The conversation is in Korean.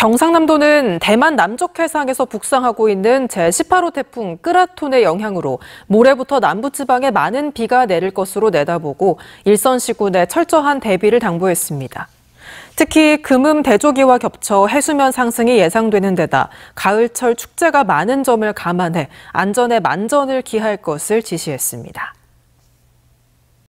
경상남도는 대만 남쪽 해상에서 북상하고 있는 제18호 태풍 끄라톤의 영향으로 모레부터 남부지방에 많은 비가 내릴 것으로 내다보고 일선 시군에 철저한 대비를 당부했습니다. 특히 금음 대조기와 겹쳐 해수면 상승이 예상되는 데다 가을철 축제가 많은 점을 감안해 안전에 만전을 기할 것을 지시했습니다.